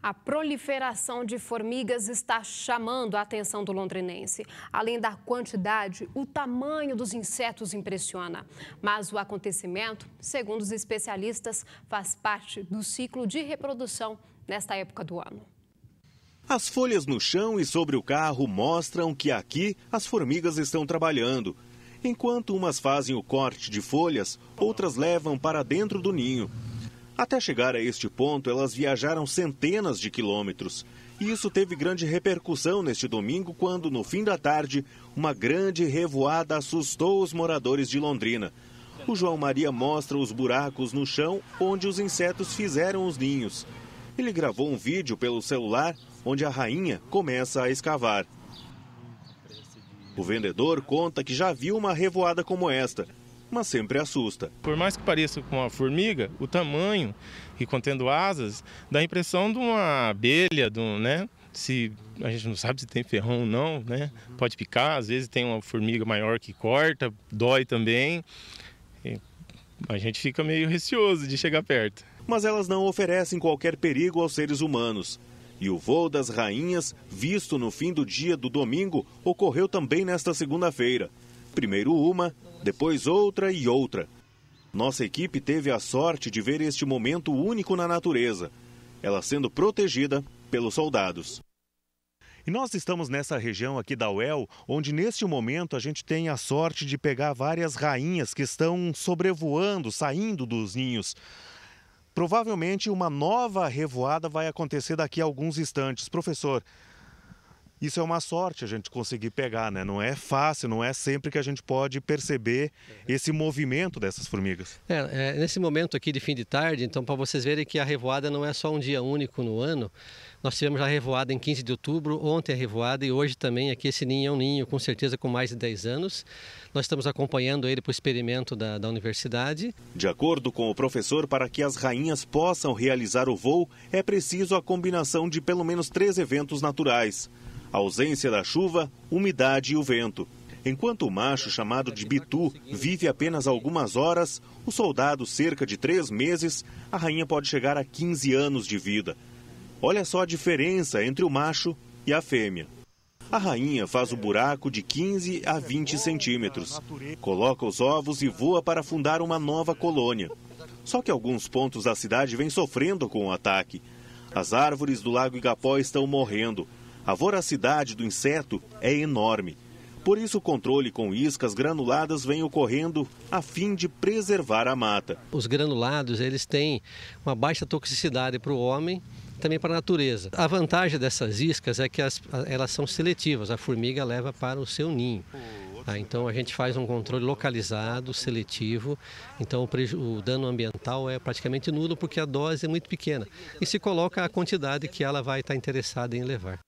A proliferação de formigas está chamando a atenção do londrinense. Além da quantidade, o tamanho dos insetos impressiona. Mas o acontecimento, segundo os especialistas, faz parte do ciclo de reprodução nesta época do ano. As folhas no chão e sobre o carro mostram que aqui as formigas estão trabalhando. Enquanto umas fazem o corte de folhas, outras levam para dentro do ninho. Até chegar a este ponto, elas viajaram centenas de quilômetros. E isso teve grande repercussão neste domingo, quando, no fim da tarde, uma grande revoada assustou os moradores de Londrina. O João Maria mostra os buracos no chão onde os insetos fizeram os ninhos. Ele gravou um vídeo pelo celular onde a rainha começa a escavar. O vendedor conta que já viu uma revoada como esta, mas sempre assusta. Por mais que pareça com uma formiga, o tamanho e contendo asas dá a impressão de uma abelha, de um, né? Se a gente não sabe se tem ferrão ou não, né? Pode picar, às vezes tem uma formiga maior que corta, dói também. E a gente fica meio receoso de chegar perto. Mas elas não oferecem qualquer perigo aos seres humanos. E o voo das rainhas, visto no fim do dia do domingo, ocorreu também nesta segunda-feira primeiro uma, depois outra e outra. Nossa equipe teve a sorte de ver este momento único na natureza, ela sendo protegida pelos soldados. E nós estamos nessa região aqui da UEL, onde neste momento a gente tem a sorte de pegar várias rainhas que estão sobrevoando, saindo dos ninhos. Provavelmente uma nova revoada vai acontecer daqui a alguns instantes. Professor, isso é uma sorte a gente conseguir pegar, né? Não é fácil, não é sempre que a gente pode perceber é. esse movimento dessas formigas. É, é, nesse momento aqui de fim de tarde, então, para vocês verem que a revoada não é só um dia único no ano, nós tivemos a revoada em 15 de outubro, ontem a revoada e hoje também aqui esse ninho é um ninho, com certeza com mais de 10 anos. Nós estamos acompanhando ele para o experimento da, da universidade. De acordo com o professor, para que as rainhas possam realizar o voo, é preciso a combinação de pelo menos três eventos naturais ausência da chuva, umidade e o vento. Enquanto o macho, chamado de bitu, vive apenas algumas horas, o soldado, cerca de três meses, a rainha pode chegar a 15 anos de vida. Olha só a diferença entre o macho e a fêmea. A rainha faz o buraco de 15 a 20 centímetros, coloca os ovos e voa para fundar uma nova colônia. Só que alguns pontos da cidade vêm sofrendo com o ataque. As árvores do Lago Igapó estão morrendo a voracidade do inseto é enorme. Por isso, o controle com iscas granuladas vem ocorrendo a fim de preservar a mata. Os granulados eles têm uma baixa toxicidade para o homem também para a natureza. A vantagem dessas iscas é que as, elas são seletivas, a formiga leva para o seu ninho. Ah, então a gente faz um controle localizado, seletivo, então o, o, dano ambiental é praticamente nulo porque a dose é muito pequena e se coloca a quantidade que ela vai estar interessada em levar.